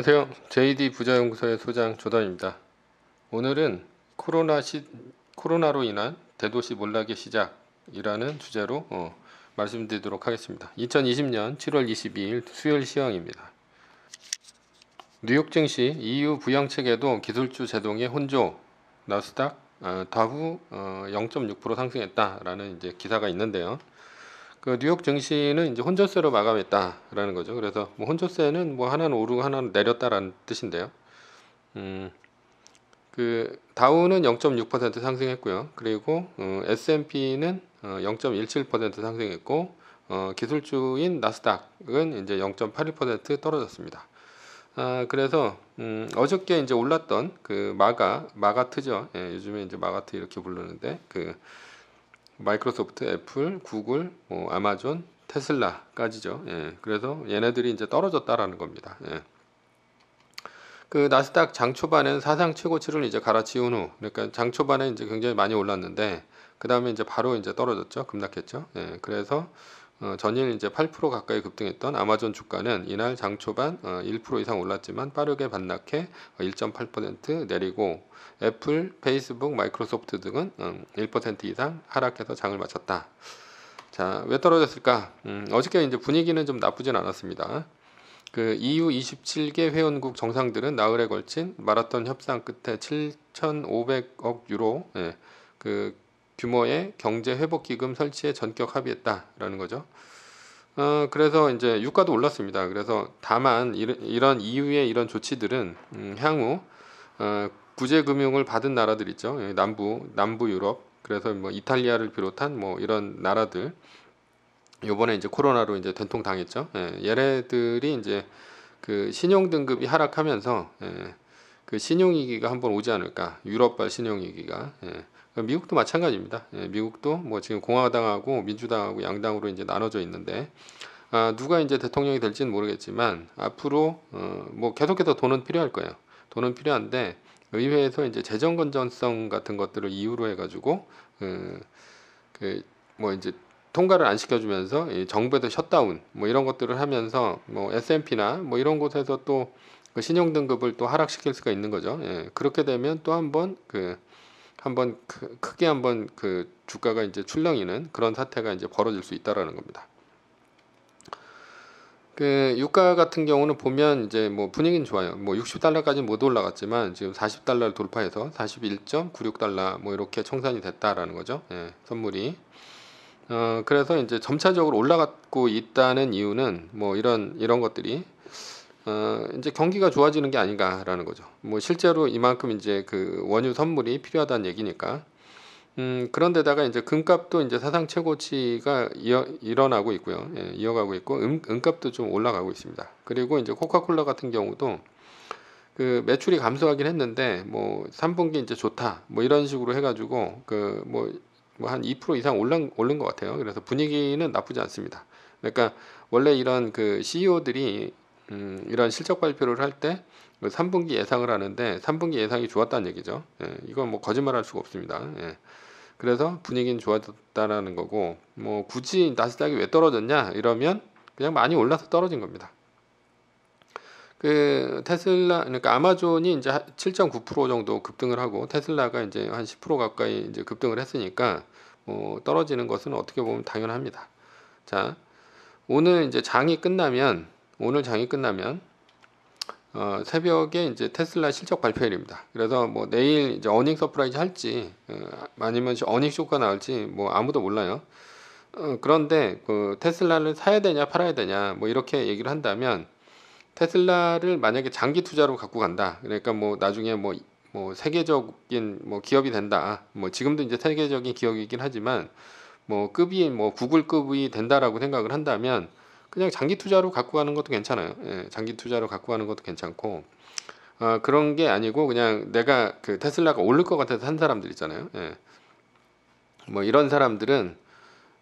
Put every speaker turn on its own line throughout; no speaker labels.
안녕하세요. JD 부자연구소의 소장 조단입니다. 오늘은 코로나 시, 코로나로 인한 대도시 몰락의 시작이라는 주제로 어, 말씀드리도록 하겠습니다. 2020년 7월 22일 수요일 시황입니다. 뉴욕 증시 EU 부양책에도 기술주 제동의 혼조 나스닥 어, 다후 어, 0.6% 상승했다라는 이제 기사가 있는데요. 그 뉴욕 증시는 이제 혼조세로 마감했다라는 거죠. 그래서 뭐 혼조세는 뭐 하나는 오르고 하나는 내렸다라는 뜻인데요. 음, 그 다우는 0.6% 상승했고요. 그리고 어, S&P는 어, 0.17% 상승했고 어, 기술주인 나스닥은 이제 0.81% 떨어졌습니다. 아, 그래서 음, 어저께 이제 올랐던 그 마가 마가트죠. 예, 요즘에 이제 마가트 이렇게 부르는데 그 마이크로소프트, 애플, 구글, 뭐 아마존, 테슬라까지죠. 예, 그래서 얘네들이 이제 떨어졌다라는 겁니다. 예. 그 나스닥 장 초반엔 사상 최고치를 이제 갈아치운 후, 그러니까 장 초반에 이제 굉장히 많이 올랐는데 그 다음에 이제 바로 이제 떨어졌죠. 급락했죠. 예, 그래서 어, 전일 이제 8% 가까이 급등했던 아마존 주가는 이날 장 초반 어, 1% 이상 올랐지만 빠르게 반락해 1.8% 어, 내리고 애플, 페이스북, 마이크로소프트 등은 음, 1% 이상 하락해서 장을 마쳤다. 자, 왜 떨어졌을까? 음, 어저께 이제 분위기는 좀 나쁘진 않았습니다. 그 EU 27개 회원국 정상들은 나흘에 걸친 마라톤 협상 끝에 7,500억 유로 예, 그 규모의 경제 회복 기금 설치에 전격 합의했다라는 거죠. 어, 그래서 이제 유가도 올랐습니다. 그래서 다만 이런, 이후에 이런 조치들은 음, 향후 어, 구제 금융을 받은 나라들 있죠. 예, 남부 남부 유럽 그래서 뭐 이탈리아를 비롯한 뭐 이런 나라들 요번에 이제 코로나로 이제 된통 당했죠. 예, 얘네들이 이제 그 신용 등급이 하락하면서 예, 그 신용 위기가 한번 오지 않을까. 유럽발 신용 위기가. 예. 그 미국도 마찬가지입니다. 예, 미국도 뭐 지금 공화당하고 민주당하고 양당으로 이제 나눠져 있는데 아, 누가 이제 대통령이 될지는 모르겠지만 앞으로 어, 뭐 계속해서 돈은 필요할 거예요. 돈은 필요한데 의회에서 이제 재정 건전성 같은 것들을 이유로 해가지고 그, 그 뭐 이제 통과를 안 시켜주면서 정부에서 셧다운 뭐 이런 것들을 하면서 뭐 S&P나 뭐 이런 곳에서 또그 신용 등급을 또 하락시킬 수가 있는 거죠. 예, 그렇게 되면 또 한번 그 한번 크게 한 번 그 주가가 이제 출렁이는 그런 사태가 이제 벌어질 수 있다라는 겁니다. 그 유가 같은 경우는 보면 이제 뭐 분위기는 좋아요. 뭐 60달러까지 못 올라갔지만 지금 40달러를 돌파해서 41.96달러 뭐 이렇게 청산이 됐다라는 거죠. 예, 선물이. 어, 그래서 이제 점차적으로 올라가고 있다는 이유는 뭐 이런 이런 것들이 어, 이제 경기가 좋아지는 게 아닌가라는 거죠. 뭐 실제로 이만큼 이제 그 원유 선물이 필요하다는 얘기니까. 음, 그런데다가 이제 금값도 이제 사상 최고치가 이어, 일어나고 있고요. 예, 이어가고 있고 은, 음, 은값도 좀 올라가고 있습니다. 그리고 이제 코카콜라 같은 경우도 그 매출이 감소하긴 했는데 뭐 3분기 이제 좋다 뭐 이런 식으로 해가지고 그뭐한2% 뭐 이상 올른 올른 것 같아요. 그래서 분위기는 나쁘지 않습니다. 그러니까 원래 이런 그 CEO들이 음, 이런 실적 발표를 할 때 3분기 그 예상을 하는데 3분기 예상이 좋았다는 얘기죠. 예, 이건 뭐 거짓말할 수가 없습니다. 예. 그래서 분위기는 좋아졌다라는 거고 뭐 굳이 나스닥이 왜 떨어졌냐 이러면 그냥 많이 올라서 떨어진 겁니다. 그 테슬라 그러니까 아마존이 이제 7.9% 정도 급등을 하고 테슬라가 이제 한 10% 가까이 이제 급등을 했으니까 뭐 떨어지는 것은 어떻게 보면 당연합니다. 자 오늘 이제 장이 끝나면 오늘 장이 끝나면 어, 새벽에 이제 테슬라 실적 발표일입니다. 그래서 뭐 내일 이제 어닝 서프라이즈 할지 어, 아니면 어닝 쇼가 나올지 뭐 아무도 몰라요. 어, 그런데 그 테슬라를 사야 되냐 팔아야 되냐 뭐 이렇게 얘기를 한다면 테슬라를 만약에 장기 투자로 갖고 간다. 그러니까 뭐 나중에 뭐, 뭐 세계적인 뭐 기업이 된다. 뭐 지금도 이제 세계적인 기업이긴 하지만 뭐 급이 뭐 구글급이 된다라고 생각을 한다면 그냥 장기 투자로 갖고 가는 것도 괜찮아요. 예, 장기 투자로 갖고 가는 것도 괜찮고 어, 그런 게 아니고 그냥 내가 그 테슬라가 오를 것 같아서 산 사람들 있잖아요. 예. 뭐 이런 사람들은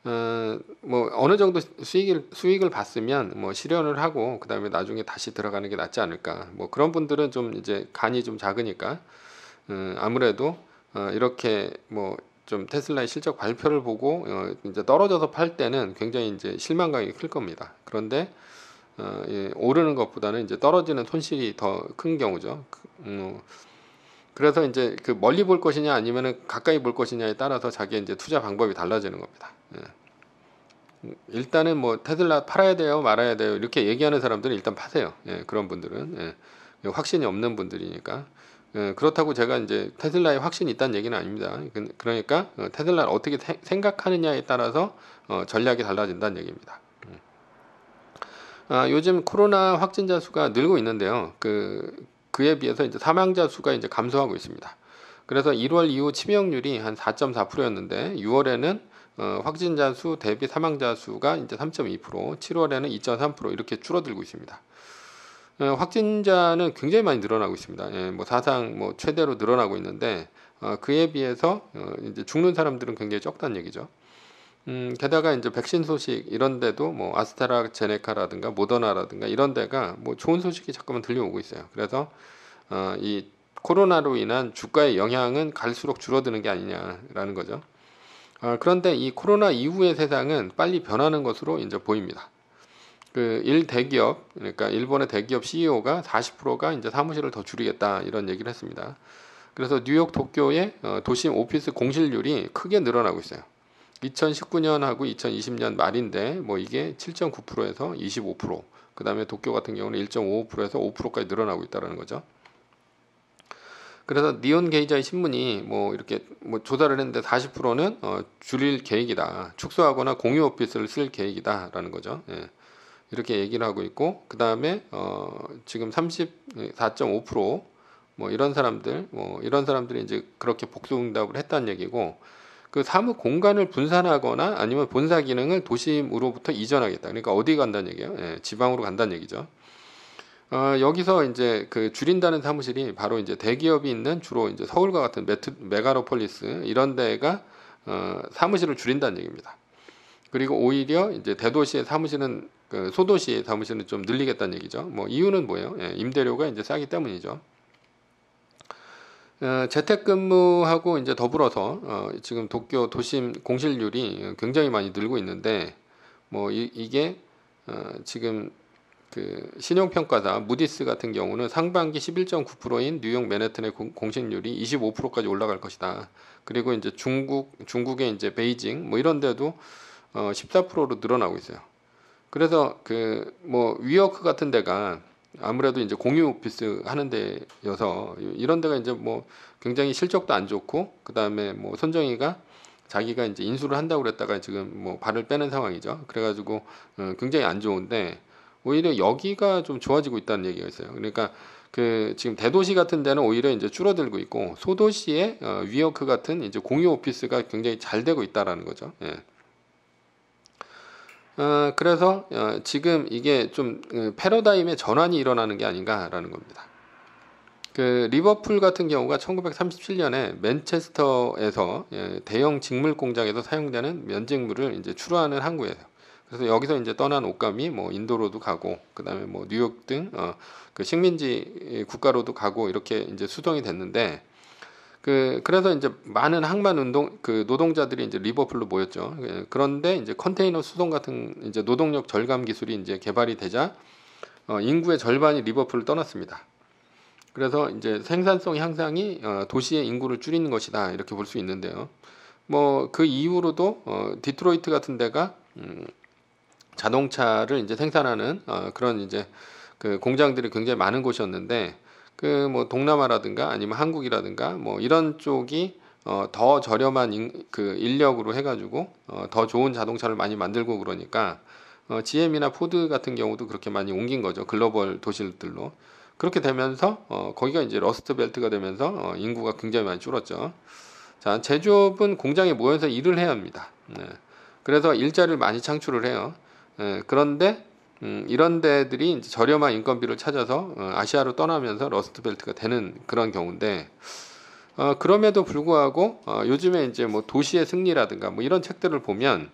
어, 뭐 어느 정도 수익을 수익을 봤으면 뭐 실현을 하고 그다음에 나중에 다시 들어가는 게 낫지 않을까. 뭐 그런 분들은 좀 이제 간이 좀 작으니까 음, 아무래도 어, 이렇게 뭐좀 테슬라의 실적 발표를 보고 어, 이제 떨어져서 팔 때는 굉장히 이제 실망감이 클 겁니다. 그런데 어, 예, 오르는 것보다는 이제 떨어지는 손실이 더 큰 경우죠. 그, 음, 그래서 이제 그 멀리 볼 것이냐 아니면은 가까이 볼 것이냐에 따라서 자기 이제 투자 방법이 달라지는 겁니다. 예. 일단은 뭐 테슬라 팔아야 돼요, 말아야 돼요 이렇게 얘기하는 사람들은 일단 파세요. 예, 그런 분들은 예. 확신이 없는 분들이니까. 어, 그렇다고 제가 이제 테슬라에 확신이 있다는 얘기는 아닙니다. 그, 그러니까 어, 테슬라를 어떻게 생각하느냐에 따라서 어, 전략이 달라진다는 얘기입니다. 음. 아, 요즘 코로나 확진자 수가 늘고 있는데요. 그 그에 비해서 이제 사망자 수가 이제 감소하고 있습니다. 그래서 1월 이후 치명률이 한 4.4%였는데 6월에는 어, 확진자 수 대비 사망자 수가 이제 3.2%, 7월에는 2.3% 이렇게 줄어들고 있습니다. 어, 확진자는 굉장히 많이 늘어나고 있습니다. 예, 뭐 사상 뭐 최대로 늘어나고 있는데 어, 그에 비해서 어, 이제 죽는 사람들은 굉장히 적다는 얘기죠. 음, 게다가 이제 백신 소식 이런 데도 뭐 아스트라제네카라든가 모더나라든가 이런 데가 뭐 좋은 소식이 자꾸만 들려오고 있어요. 그래서 어, 이 코로나로 인한 주가의 영향은 갈수록 줄어드는 게 아니냐라는 거죠. 어, 그런데 이 코로나 이후의 세상은 빨리 변하는 것으로 이제 보입니다. 그일 대기업 그러니까 일본의 대기업 CEO가 40%가 이제 사무실을 더 줄이겠다 이런 얘기를 했습니다. 그래서 뉴욕 도쿄의 어, 도심 오피스 공실률이 크게 늘어나고 있어요. 2019년하고 2020년 말인데 뭐 이게 7.9%에서 25%, 그다음에 도쿄 같은 경우는 1 5에서 5%까지 늘어나고 있다라는 거죠. 그래서 니온 게이자의 신문이 뭐 이렇게 뭐 조사를 했는데 40%는 어, 줄일 계획이다. 축소하거나 공유 오피스를 쓸 계획이다라는 거죠. 예. 이렇게 얘기를 하고 있고 그 다음에 어, 지금 34.5%뭐 이런 사람들 뭐 이런 사람들이 이제 그렇게 복수응답을 했다는 얘기고 그 사무 공간을 분산하거나 아니면 본사 기능을 도심으로부터 이전하겠다 그러니까 어디 간다는 얘기예요 예, 지방으로 간다는 얘기죠 어, 여기서 이제 그 줄인다는 사무실이 바로 이제 대기업이 있는 주로 이제 서울과 같은 메트, 메가로폴리스 이런 데가 어, 사무실을 줄인다는 얘기입니다. 그리고 오히려 이제 대도시의 사무실은 그 소도시 사무실은 좀 늘리겠다는 얘기죠. 뭐 이유는 뭐예요? 예, 임대료가 이제 싸기 때문이죠. 어, 재택근무하고 이제 더불어서 어, 지금 도쿄 도심 공실률이 굉장히 많이 늘고 있는데 뭐 이, 게 어, 지금 그 신용평가사 무디스 같은 경우는 상반기 11.9%인 뉴욕 맨해튼의 공, 공실률이 25%까지 올라갈 것이다. 그리고 이제 중국 중국의 이제 베이징 뭐 이런 데도 어, 14%로 늘어나고 있어요. 그래서 그 뭐 위워크 같은 데가 아무래도 이제 공유 오피스 하는 데여서 이런 데가 이제 뭐 굉장히 실적도 안 좋고 그다음에 뭐 손정이가 자기가 이제 인수를 한다고 그랬다가 지금 뭐 발을 빼는 상황이죠. 그래가지고 어, 굉장히 안 좋은데 오히려 여기가 좀 좋아지고 있다는 얘기가 있어요. 그러니까 그 지금 대도시 같은 데는 오히려 이제 줄어들고 있고 소도시의 어, 위어크 같은 이제 공유 오피스가 굉장히 잘 되고 있다라는 거죠. 예. 어, 그래서 어, 지금 이게 좀 어, 패러다임의 전환이 일어나는 게 아닌가라는 겁니다. 그 리버풀 같은 경우가 1937년에 맨체스터에서 예, 대형 직물 공장에서 사용되는 면직물을 이제 출하하는 항구예요. 그래서 여기서 이제 떠난 옷감이 뭐 인도로도 가고 그다음에 뭐 뉴욕 등그 어, 그 식민지 예, 국가로도 가고 이렇게 이제 수정이 됐는데 그 그래서 이제 많은 항만 운동 그 노동자들이 이제 리버풀로 모였죠. 예, 그런데 이제 컨테이너 수송 같은 이제 노동력 절감 기술이 이제 개발이 되자 어, 인구의 절반이 리버풀을 떠났습니다. 그래서 이제 생산성 향상이 어, 도시의 인구를 줄이는 것이다 이렇게 볼 수 있는데요. 뭐 그 이후로도 어, 디트로이트 같은 데가 음, 자동차를 이제 생산하는 어, 그런 이제 그 공장들이 굉장히 많은 곳이었는데 그뭐 동남아라든가 아니면 한국이라든가 뭐 이런 쪽이 어, 더 저렴한 인, 그 인력으로 해가지고 어, 더 좋은 자동차를 많이 만들고 그러니까 어, GM이나 포드 같은 경우도 그렇게 많이 옮긴 거죠 글로벌 도시들로 그렇게 되면서 어, 거기가 이제 러스트벨트가 되면서 어, 인구가 굉장히 많이 줄었죠. 자 제조업은 공장에 모여서 일을 해야 합니다. 네. 그래서 일자리를 많이 창출을 해요. 네. 그런데 음, 이런 데들이 이제 저렴한 인건비를 찾아서 어, 아시아로 떠나면서 러스트벨트가 되는 그런 경우인데 어, 그럼에도 불구하고 어, 요즘에 이제 뭐 도시의 승리라든가 뭐 이런 책들을 보면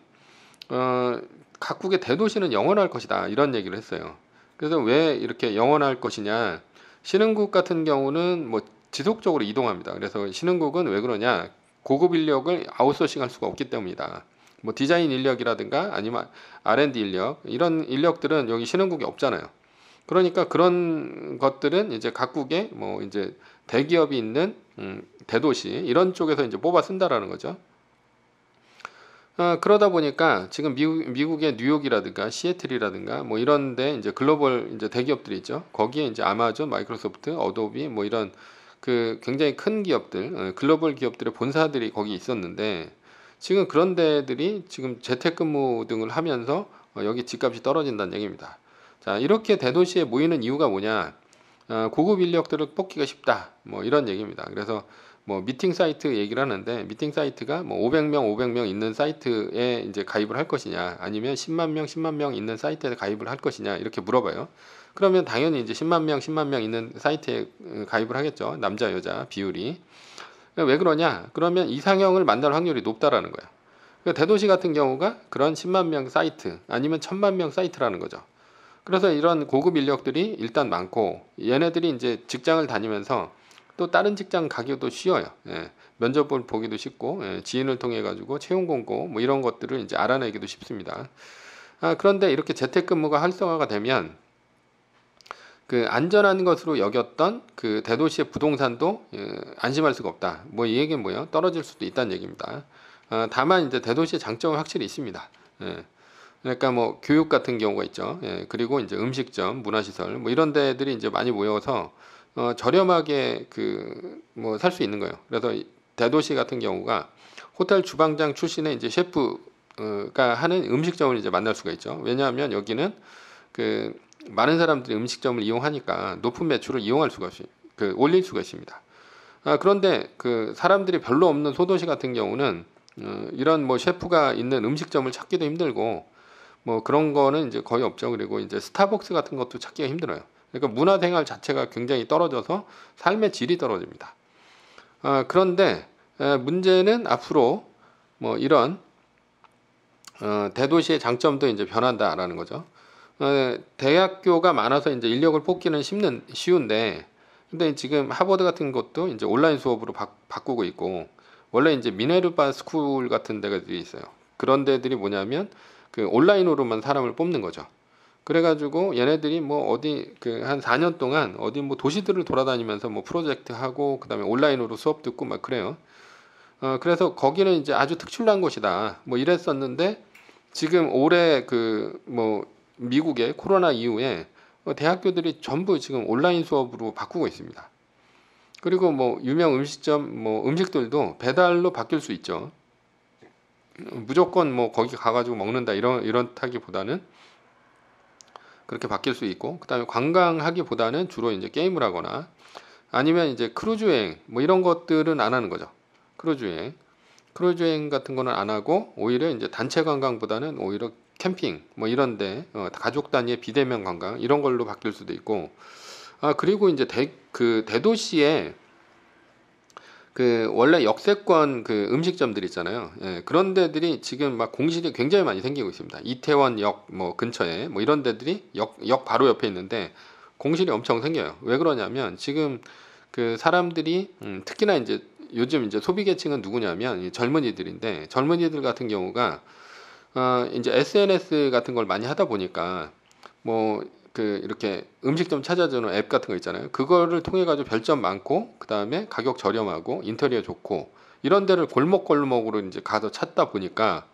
어, 각국의 대도시는 영원할 것이다 이런 얘기를 했어요. 그래서 왜 이렇게 영원할 것이냐? 신흥국 같은 경우는 뭐 지속적으로 이동합니다. 그래서 신흥국은 왜 그러냐? 고급 인력을 아웃소싱할 수가 없기 때문이다. 뭐 디자인 인력이라든가 아니면 R&D 인력 이런 인력들은 여기 신흥국에 없잖아요. 그러니까 그런 것들은 이제 각국의 뭐 이제 대기업이 있는 음, 대도시 이런 쪽에서 이제 뽑아 쓴다라는 거죠. 아, 그러다 보니까 지금 미국, 미국의 뉴욕이라든가 시애틀이라든가 뭐 이런데 이제 글로벌 이제 대기업들이 있죠. 거기에 이제 아마존, 마이크로소프트, 어도비 뭐 이런 그 굉장히 큰 기업들, 어, 글로벌 기업들의 본사들이 거기 있었는데 지금 그런 데들이 지금 재택근무 등을 하면서 어, 여기 집값이 떨어진다는 얘기입니다. 자, 이렇게 대도시에 모이는 이유가 뭐냐? 어, 고급 인력들을 뽑기가 쉽다. 뭐 이런 얘기입니다. 그래서 뭐 미팅 사이트 얘기를 하는데 미팅 사이트가 뭐 500명, 500명 있는 사이트에 이제 가입을 할 것이냐, 아니면 10만 명, 10만 명 있는 사이트에 가입을 할 것이냐 이렇게 물어봐요. 그러면 당연히 이제 10만 명, 10만 명 있는 사이트에 어, 가입을 하겠죠. 남자 여자 비율이. 그러니까 왜 그러냐? 그러면 이상형을 만날 확률이 높다라는 거야. 그러니까 대도시 같은 경우가 그런 10만 명 사이트 아니면 1000만 명 사이트라는 거죠. 그래서 이런 고급 인력들이 일단 많고 얘네들이 이제 직장을 다니면서 또 다른 직장 가기도 쉬워요. 예, 면접을 보기도 쉽고 예, 지인을 통해 가지고 채용 공고 뭐 이런 것들을 이제 알아내기도 쉽습니다. 아, 그런데 이렇게 재택근무가 활성화가 되면 그 안전한 것으로 여겼던 그 대도시의 부동산도 예, 안심할 수가 없다. 뭐 이 얘기는 뭐예요? 떨어질 수도 있다는 얘기입니다. 어, 다만 이제 대도시의 장점은 확실히 있습니다. 예. 그러니까 뭐 교육 같은 경우가 있죠. 예, 그리고 이제 음식점, 문화시설 뭐 이런 데들이 이제 많이 모여서 어, 저렴하게 그 뭐 살 수 있는 거예요. 그래서 대도시 같은 경우가 호텔 주방장 출신의 이제 셰프가 하는 음식점을 이제 만날 수가 있죠. 왜냐하면 여기는 그 많은 사람들이 음식점을 이용하니까 높은 매출을 이용할 수가 있, 그 올릴 수가 있습니다. 아, 그런데 그 사람들이 별로 없는 소도시 같은 경우는 어, 이런 뭐 셰프가 있는 음식점을 찾기도 힘들고 뭐 그런 거는 이제 거의 없죠. 그리고 이제 스타벅스 같은 것도 찾기가 힘들어요. 그러니까 문화생활 자체가 굉장히 떨어져서 삶의 질이 떨어집니다. 아, 그런데 에, 문제는 앞으로 뭐 이런 어, 대도시의 장점도 이제 변한다라는 거죠. 어, 대학교가 많아서 이제 인력을 뽑기는 쉽는 쉬운데 근데 지금 하버드 같은 것도 이제 온라인 수업으로 바, 꾸고 있고 원래 이제 미네르바 스쿨 같은 데가 있어요. 그런 데들이 뭐냐면 그 온라인으로만 사람을 뽑는 거죠. 그래가지고 얘네들이 뭐 어디 그 한 4년 동안 어디 뭐 도시들을 돌아다니면서 뭐 프로젝트 하고 그다음에 온라인으로 수업 듣고 막 그래요. 어 그래서 거기는 이제 아주 특출난 곳이다. 뭐 이랬었는데 지금 올해 그뭐 미국의 코로나 이후에 대학교들이 전부 지금 온라인 수업으로 바꾸고 있습니다. 그리고 뭐 유명 음식점 뭐 음식들도 배달로 바뀔 수 있죠. 무조건 뭐 거기 가가지고 먹는다 이런 이런 타기보다는 그렇게 바뀔 수 있고 그다음에 관광하기보다는 주로 이제 게임을 하거나 아니면 이제 크루즈 여행 뭐 이런 것들은 안 하는 거죠. 크루즈 여행 크루즈 여행 같은 거는 안 하고 오히려 이제 단체 관광보다는 오히려 캠핑 뭐 이런데 어, 가족 단위의 비대면 관광 이런 걸로 바뀔 수도 있고 아 그리고 이제 대 그 대도시에 그 원래 역세권 그 음식점들 있잖아요. 예, 그런 데들이 지금 막 공실이 굉장히 많이 생기고 있습니다. 이태원역 뭐 근처에 뭐 이런 데들이 역, 역 바로 옆에 있는데 공실이 엄청 생겨요. 왜 그러냐면 지금 그 사람들이 음, 특히나 이제 요즘 이제 소비 계층은 누구냐면 젊은이들인데 젊은이들 같은 경우가 어, 이제 SNS 같은 걸 많이 하다 보니까 뭐 그 이렇게 음식점 찾아주는 앱 같은 거 있잖아요. 그거를 통해 가지고 별점 많고 그 다음에 가격 저렴하고 인테리어 좋고 이런 데를 골목골목으로 이제 가서 찾다 보니까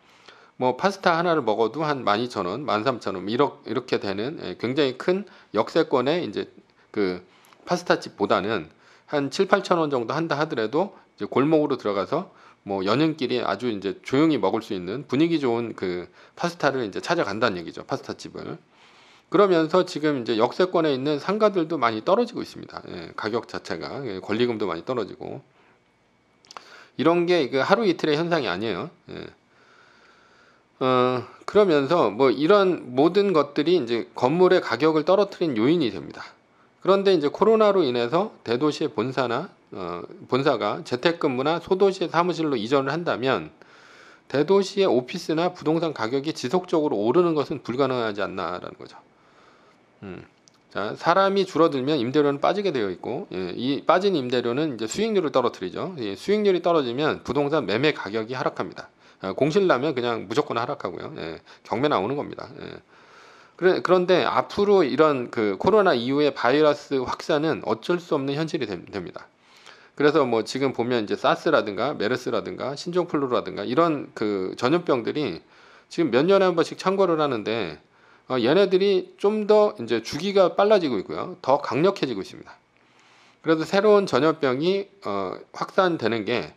뭐 파스타 하나를 먹어도 한 만이천 원 만삼천 원 이렇게 되는 예, 굉장히 큰 역세권의 이제 그 파스타집보다는 한 칠팔천 원 정도 한다 하더라도 이제 골목으로 들어가서 뭐 연인끼리 아주 이제 조용히 먹을 수 있는 분위기 좋은 그 파스타를 이제 찾아간다는 얘기죠. 파스타 집을. 그러면서 지금 이제 역세권에 있는 상가들도 많이 떨어지고 있습니다. 예, 가격 자체가 예, 권리금도 많이 떨어지고 이런 게 그 하루 이틀의 현상이 아니에요. 예. 어, 그러면서 뭐 이런 모든 것들이 이제 건물의 가격을 떨어뜨린 요인이 됩니다. 그런데 이제 코로나로 인해서 대도시의 본사나 어, 본사가 재택근무나 소도시의 사무실로 이전을 한다면 대도시의 오피스나 부동산 가격이 지속적으로 오르는 것은 불가능하지 않나라는 거죠. 음. 자, 사람이 줄어들면 임대료는 빠지게 되어 있고, 예, 이 빠진 임대료는 이제 수익률을 떨어뜨리죠. 예, 수익률이 떨어지면 부동산 매매 가격이 하락합니다. 아, 공실 라면 그냥 무조건 하락하고요. 예, 경매 나오는 겁니다. 예. 그래, 그런데 앞으로 이런 그 코로나 이후의 바이러스 확산은 어쩔 수 없는 현실이 됩니다. 그래서 뭐 지금 보면 이제 사스라든가 메르스라든가 신종플루라든가 이런 그 전염병들이 지금 몇 년에 한 번씩 창궐을 하는데 어, 얘네들이 좀 더 이제 주기가 빨라지고 있고요. 더 강력해지고 있습니다. 그래서 새로운 전염병이 어, 확산되는 게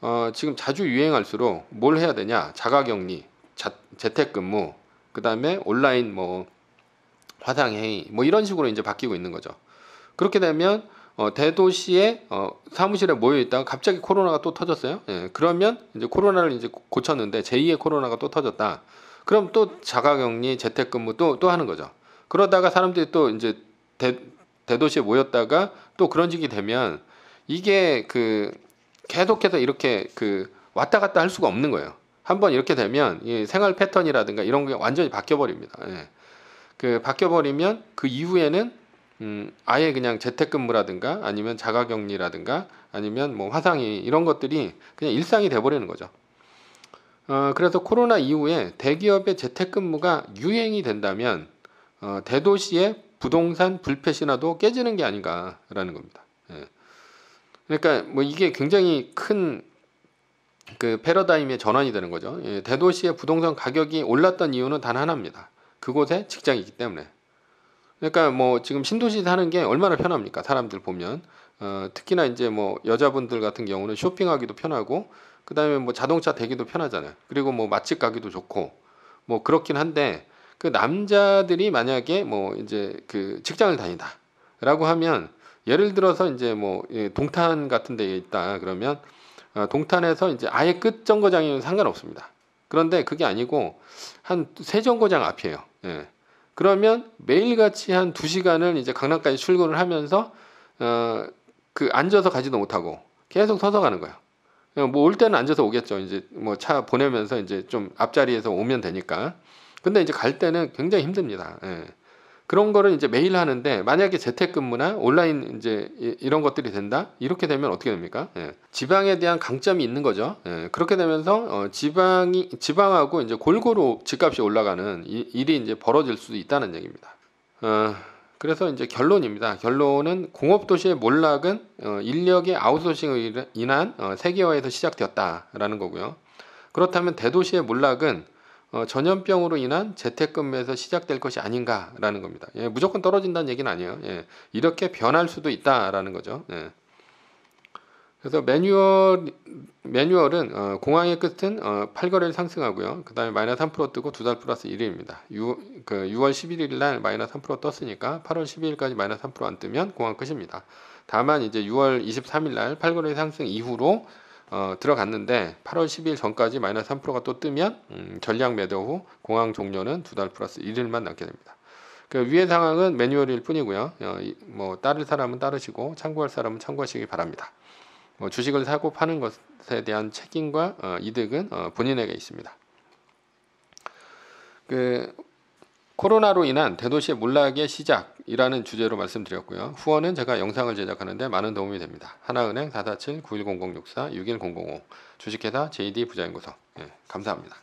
어, 지금 자주 유행할수록 뭘 해야 되냐? 자가격리, 자, 재택근무, 그 다음에 온라인 뭐 화상회의 뭐 이런 식으로 이제 바뀌고 있는 거죠. 그렇게 되면 어, 대도시에 어, 사무실에 모여 있다가 갑자기 코로나가 또 터졌어요. 예, 그러면 이제 코로나를 이제 고쳤는데 제2의 코로나가 또 터졌다. 그럼 또 자가격리, 재택근무 또 또 하는 거죠. 그러다가 사람들이 또 이제 대, 대도시에 모였다가 또 그런 식이 되면 이게 그 계속해서 이렇게 그 왔다 갔다 할 수가 없는 거예요. 한번 이렇게 되면 이 생활 패턴이라든가 이런 게 완전히 바뀌어 버립니다. 예. 그 바뀌어 버리면 그 이후에는 음, 아예 그냥 재택근무라든가 아니면 자가격리라든가 아니면 뭐 화상이 이런 것들이 그냥 일상이 돼버리는 거죠. 어, 그래서 코로나 이후에 대기업의 재택근무가 유행이 된다면 어, 대도시의 부동산 불패시나도 깨지는 게 아닌가라는 겁니다. 예. 그러니까 뭐 이게 굉장히 큰 그 패러다임의 전환이 되는 거죠. 예, 대도시의 부동산 가격이 올랐던 이유는 단 하나입니다. 그곳에 직장이 있기 때문에. 그러니까 뭐 지금 신도시 사는 게 얼마나 편합니까? 사람들 보면 어, 특히나 이제 뭐 여자분들 같은 경우는 쇼핑하기도 편하고 그다음에 뭐 자동차 대기도 편하잖아요. 그리고 뭐 맛집 가기도 좋고 뭐 그렇긴 한데 그 남자들이 만약에 뭐 이제 그 직장을 다닌다라고 하면 예를 들어서 이제 뭐 동탄 같은 데에 있다 그러면 어, 동탄에서 이제 아예 끝 정거장이면 상관없습니다. 그런데 그게 아니고 한 세 정거장 앞이에요. 예. 그러면 매일같이 한2시간을 이제 강남까지 출근을 하면서 어, 그 앉아서 가지도 못하고 계속 서서 가는 거예요. 뭐 올 때는 앉아서 오겠죠. 이제 뭐 차 보내면서 이제 좀 앞자리에서 오면 되니까. 근데 이제 갈 때는 굉장히 힘듭니다. 예. 그런 거를 이제 매일 하는데 만약에 재택근무나 온라인 이제 이런 것들이 된다 이렇게 되면 어떻게 됩니까? 예. 지방에 대한 강점이 있는 거죠. 예. 그렇게 되면서 어, 지방이 지방하고 이제 골고루 집값이 올라가는 이, 일이 이제 벌어질 수도 있다는 얘기입니다. 어, 그래서 이제 결론입니다. 결론은 공업 도시의 몰락은 어, 인력의 아웃소싱으로 인한 어, 세계화에서 시작되었다라는 거고요. 그렇다면 대도시의 몰락은 어, 전염병으로 인한 재택근무에서 시작될 것이 아닌가라는 겁니다. 예, 무조건 떨어진다는 얘기는 아니에요. 예, 이렇게 변할 수도 있다라는 거죠. 예. 그래서 매뉴얼 매뉴얼은 어, 공항의 끝은 어, 8거래일 상승하고요. 그다음에 마이너스 3% 뜨고 두 달 플러스 1위입니다 6, 그 6월 11일 날 마이너스 3% 떴으니까 8월 12일까지 마이너스 3%안 뜨면 공항 끝입니다. 다만 이제 6월 23일 날 8거래일 상승 이후로 어, 들어갔는데 8월 10일 전까지 마이너스 3%가 또 뜨면 음, 전량 매도 후 공항 종료는 두 달 플러스 1일만 남게 됩니다. 그 위의 상황은 매뉴얼일 뿐이고요. 어, 이, 뭐 따를 사람은 따르시고 참고할 사람은 참고하시기 바랍니다. 뭐 주식을 사고 파는 것에 대한 책임과 어, 이득은 어, 본인에게 있습니다. 그 코로나로 인한 대도시의 물락의 시작이라는 주제로 말씀드렸고요. 후원은 제가 영상을 제작하는데 많은 도움이 됩니다. 하나은행 4 4 7 9 1 0 0 6 4 6 1 0 5 주식회사 JD 부자연구소 예, 감사합니다.